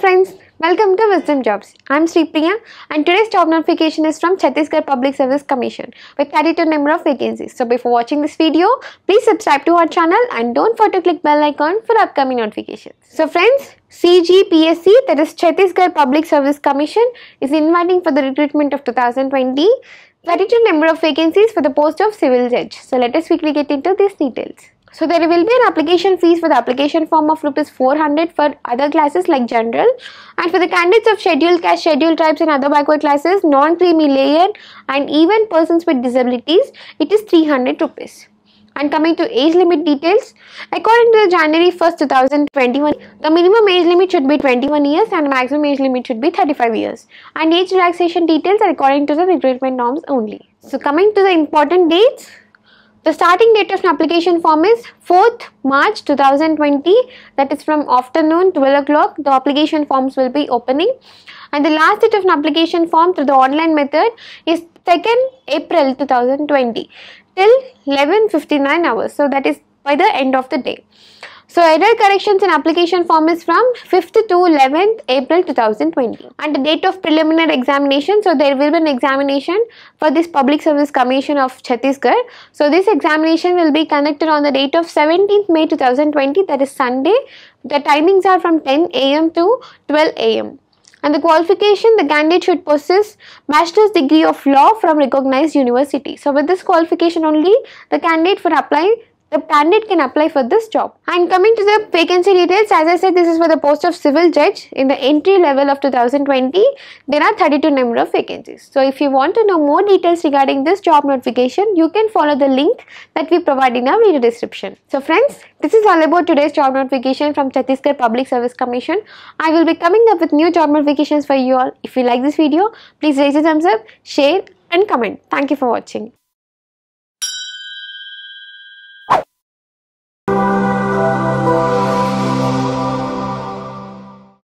friends, welcome to Wisdom Jobs. I'm Sri Priya and today's job notification is from Chhattisgarh Public Service Commission with 32 number of vacancies. So before watching this video, please subscribe to our channel and don't forget to click bell icon for upcoming notifications. So friends, CGPSC that is Chhattisgarh Public Service Commission is inviting for the recruitment of 2020 32 number of vacancies for the post of civil judge. So let us quickly get into these details. So there will be an application fees for the application form of rupees 400 for other classes like general and for the candidates of scheduled caste, scheduled tribes and other backward classes, non premier and even persons with disabilities, it is 300 rupees. And coming to age limit details, according to the January 1st 2021, the minimum age limit should be 21 years and maximum age limit should be 35 years. And age relaxation details are according to the recruitment norms only. So coming to the important dates, the starting date of an application form is 4th March 2020 that is from afternoon 12 o'clock the application forms will be opening and the last date of an application form through the online method is 2nd April 2020 till 11.59 hours so that is by the end of the day. So error corrections and application form is from 5th to 11th April 2020 and the date of preliminary examination. So there will be an examination for this Public Service Commission of Chhattisgarh. So this examination will be conducted on the date of 17th May 2020 that is Sunday. The timings are from 10 am to 12 am. And the qualification the candidate should possess master's degree of law from recognized university. So with this qualification only the candidate for applying the candidate can apply for this job. And coming to the vacancy details, as I said, this is for the post of civil judge in the entry level of 2020. There are 32 number of vacancies. So if you want to know more details regarding this job notification, you can follow the link that we provide in our video description. So friends, this is all about today's job notification from Chhattisgarh Public Service Commission. I will be coming up with new job notifications for you all. If you like this video, please raise a thumbs up, share and comment. Thank you for watching.